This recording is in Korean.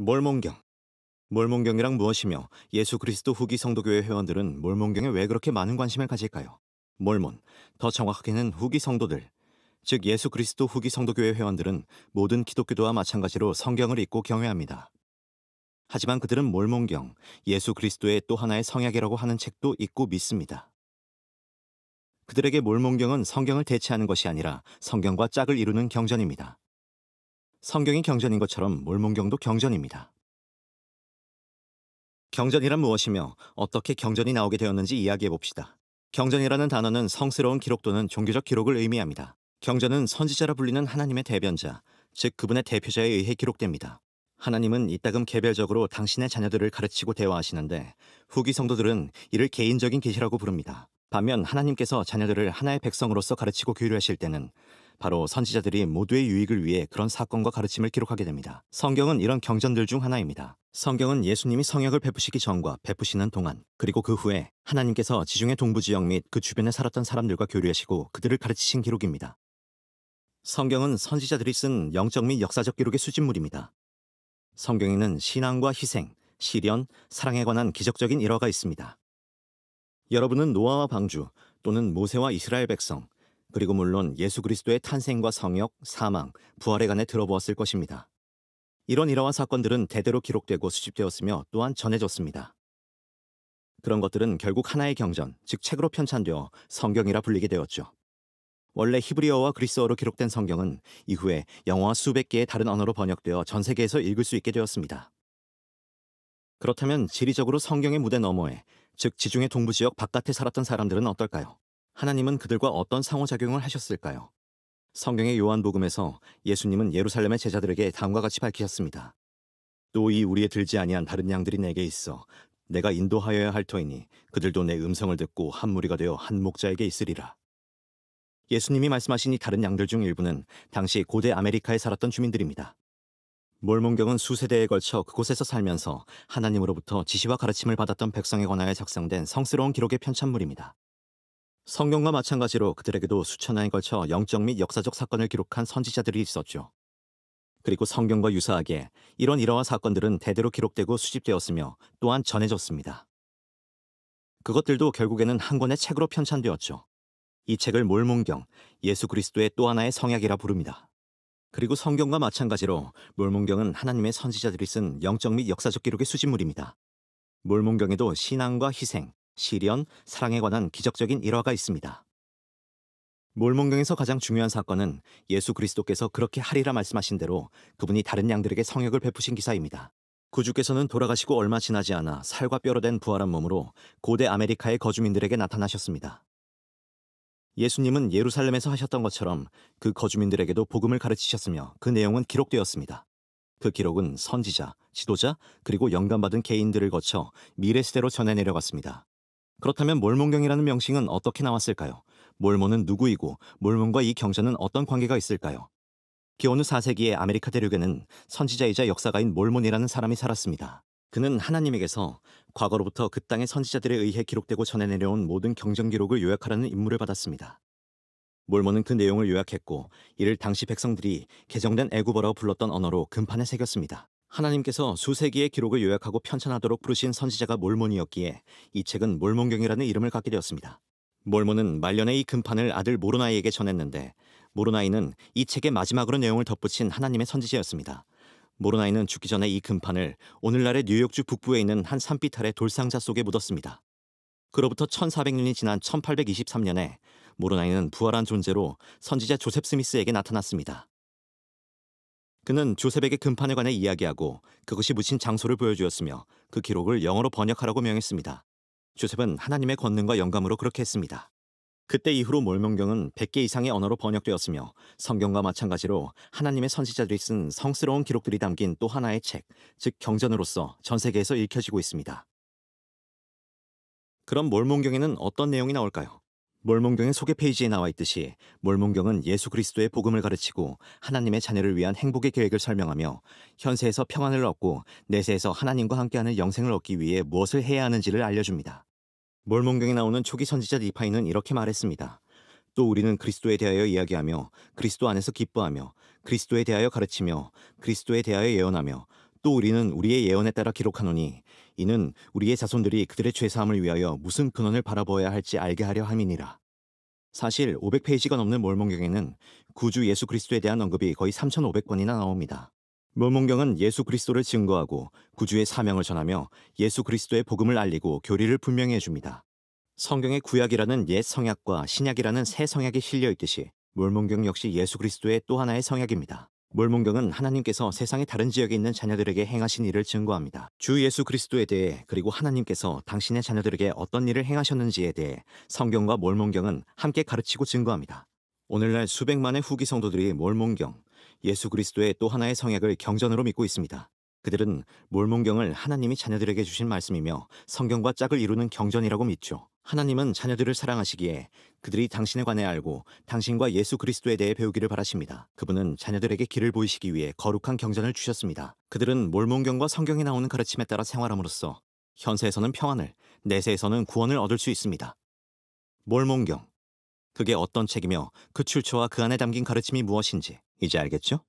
몰몬경. 몰몬경이란 무엇이며 예수 그리스도 후기 성도교회 회원들은 몰몬경에 왜 그렇게 많은 관심을 가질까요? 몰몬, 더 정확하게는 후기 성도들, 즉 예수 그리스도 후기 성도교회 회원들은 모든 기독교도와 마찬가지로 성경을 읽고 경외합니다. 하지만 그들은 몰몬경, 예수 그리스도의 또 하나의 성약이라고 하는 책도 읽고 믿습니다. 그들에게 몰몬경은 성경을 대체하는 것이 아니라 성경과 짝을 이루는 경전입니다. 성경이 경전인 것처럼 물몬경도 경전입니다. 경전이란 무엇이며 어떻게 경전이 나오게 되었는지 이야기해 봅시다. 경전이라는 단어는 성스러운 기록 또는 종교적 기록을 의미합니다. 경전은 선지자라 불리는 하나님의 대변자, 즉 그분의 대표자에 의해 기록됩니다. 하나님은 이따금 개별적으로 당신의 자녀들을 가르치고 대화하시는데 후기 성도들은 이를 개인적인 계시라고 부릅니다. 반면 하나님께서 자녀들을 하나의 백성으로서 가르치고 교류하실 때는 바로 선지자들이 모두의 유익을 위해 그런 사건과 가르침을 기록하게 됩니다. 성경은 이런 경전들 중 하나입니다. 성경은 예수님이 성역을 베푸시기 전과 베푸시는 동안 그리고 그 후에 하나님께서 지중해 동부 지역 및 그 주변에 살았던 사람들과 교류하시고 그들을 가르치신 기록입니다. 성경은 선지자들이 쓴 영적 및 역사적 기록의 수집물입니다. 성경에는 신앙과 희생, 시련, 사랑에 관한 기적적인 일화가 있습니다. 여러분은 노아와 방주 또는 모세와 이스라엘 백성, 그리고 물론 예수 그리스도의 탄생과 성역, 사망, 부활에 관해 들어보았을 것입니다. 이런 이러한 사건들은 대대로 기록되고 수집되었으며 또한 전해졌습니다. 그런 것들은 결국 하나의 경전, 즉 책으로 편찬되어 성경이라 불리게 되었죠. 원래 히브리어와 그리스어로 기록된 성경은 이후에 영어와 수백 개의 다른 언어로 번역되어 전 세계에서 읽을 수 있게 되었습니다. 그렇다면 지리적으로 성경의 무대 너머에, 즉 지중해 동부 지역 바깥에 살았던 사람들은 어떨까요? 하나님은 그들과 어떤 상호작용을 하셨을까요? 성경의 요한복음에서 예수님은 예루살렘의 제자들에게 다음과 같이 밝히셨습니다. 또 이 우리에 들지 아니한 다른 양들이 내게 있어 내가 인도하여야 할 터이니 그들도 내 음성을 듣고 한 무리가 되어 한 목자에게 있으리라. 예수님이 말씀하신 이 다른 양들 중 일부는 당시 고대 아메리카에 살았던 주민들입니다. 몰몬경은 수세대에 걸쳐 그곳에서 살면서 하나님으로부터 지시와 가르침을 받았던 백성에 관하여 작성된 성스러운 기록의 편찬물입니다. 성경과 마찬가지로 그들에게도 수천년에 걸쳐 영적 및 역사적 사건을 기록한 선지자들이 있었죠. 그리고 성경과 유사하게 이런 일화와 사건들은 대대로 기록되고 수집되었으며 또한 전해졌습니다. 그것들도 결국에는 한 권의 책으로 편찬되었죠. 이 책을 몰몬경 예수 그리스도의 또 하나의 성약이라 부릅니다. 그리고 성경과 마찬가지로 몰몬경은 하나님의 선지자들이 쓴 영적 및 역사적 기록의 수집물입니다. 몰몬경에도 신앙과 희생, 시련, 사랑에 관한 기적적인 일화가 있습니다. 몰몬경에서 가장 중요한 사건은 예수 그리스도께서 그렇게 하리라 말씀하신 대로 그분이 다른 양들에게 성역을 베푸신 기사입니다. 구주께서는 돌아가시고 얼마 지나지 않아 살과 뼈로 된 부활한 몸으로 고대 아메리카의 거주민들에게 나타나셨습니다. 예수님은 예루살렘에서 하셨던 것처럼 그 거주민들에게도 복음을 가르치셨으며 그 내용은 기록되었습니다. 그 기록은 선지자, 지도자, 그리고 영감받은 개인들을 거쳐 미래 시대로 전해 내려갔습니다. 그렇다면 몰몬경이라는 명칭은 어떻게 나왔을까요? 몰몬은 누구이고 몰몬과 이 경전은 어떤 관계가 있을까요? 기원후 4세기의 아메리카 대륙에는 선지자이자 역사가인 몰몬이라는 사람이 살았습니다. 그는 하나님에게서 과거로부터 그 땅의 선지자들에 의해 기록되고 전해내려온 모든 경전 기록을 요약하라는 임무를 받았습니다. 몰몬은 그 내용을 요약했고 이를 당시 백성들이 개정된 애굽어라고 불렀던 언어로 금판에 새겼습니다. 하나님께서 수세기의 기록을 요약하고 편찬하도록 부르신 선지자가 몰몬이었기에 이 책은 몰몬경이라는 이름을 갖게 되었습니다. 몰몬은 말년에 이 금판을 아들 모로나이에게 전했는데 모로나이는 이 책의 마지막으로 내용을 덧붙인 하나님의 선지자였습니다. 모로나이는 죽기 전에 이 금판을 오늘날의 뉴욕주 북부에 있는 한 산비탈의 돌상자 속에 묻었습니다. 그로부터 1400년이 지난 1823년에 모로나이는 부활한 존재로 선지자 조셉 스미스에게 나타났습니다. 그는 조셉에게 금판에 관해 이야기하고 그것이 묻힌 장소를 보여주었으며 그 기록을 영어로 번역하라고 명했습니다. 조셉은 하나님의 권능과 영감으로 그렇게 했습니다. 그때 이후로 몰명경은 100개 이상의 언어로 번역되었으며 성경과 마찬가지로 하나님의 선지자들이 쓴 성스러운 기록들이 담긴 또 하나의 책, 즉 경전으로서 전 세계에서 읽혀지고 있습니다. 그럼 몰몬경에는 어떤 내용이 나올까요? 몰몬경의 소개 페이지에 나와 있듯이 몰몬경은 예수 그리스도의 복음을 가르치고 하나님의 자녀를 위한 행복의 계획을 설명하며 현세에서 평안을 얻고 내세에서 하나님과 함께하는 영생을 얻기 위해 무엇을 해야 하는지를 알려줍니다. 몰몬경에 나오는 초기 선지자 디파이는 이렇게 말했습니다. 또 우리는 그리스도에 대하여 이야기하며 그리스도 안에서 기뻐하며 그리스도에 대하여 가르치며 그리스도에 대하여 예언하며 또 우리는 우리의 예언에 따라 기록하노니 이는 우리의 자손들이 그들의 죄사함을 위하여 무슨 근원을 바라보아야 할지 알게 하려 함이니라. 사실 500페이지가 넘는 몰몬경에는 구주 예수 그리스도에 대한 언급이 거의 3,500번이나 나옵니다. 몰몬경은 예수 그리스도를 증거하고 구주의 사명을 전하며 예수 그리스도의 복음을 알리고 교리를 분명히 해줍니다. 성경의 구약이라는 옛 성약과 신약이라는 새 성약이 실려 있듯이 몰몬경 역시 예수 그리스도의 또 하나의 성약입니다. 몰몬경은 하나님께서 세상의 다른 지역에 있는 자녀들에게 행하신 일을 증거합니다. 주 예수 그리스도에 대해 그리고 하나님께서 당신의 자녀들에게 어떤 일을 행하셨는지에 대해 성경과 몰몬경은 함께 가르치고 증거합니다. 오늘날 수백만의 후기 성도들이 몰몬경, 예수 그리스도의 또 하나의 성약을 경전으로 믿고 있습니다. 그들은 몰몬경을 하나님이 자녀들에게 주신 말씀이며 성경과 짝을 이루는 경전이라고 믿죠. 하나님은 자녀들을 사랑하시기에 그들이 당신에 관해 알고 당신과 예수 그리스도에 대해 배우기를 바라십니다. 그분은 자녀들에게 길을 보이시기 위해 거룩한 경전을 주셨습니다. 그들은 몰몬경과 성경에 나오는 가르침에 따라 생활함으로써 현세에서는 평안을, 내세에서는 구원을 얻을 수 있습니다. 몰몬경. 그게 어떤 책이며 그 출처와 그 안에 담긴 가르침이 무엇인지 이제 알겠죠?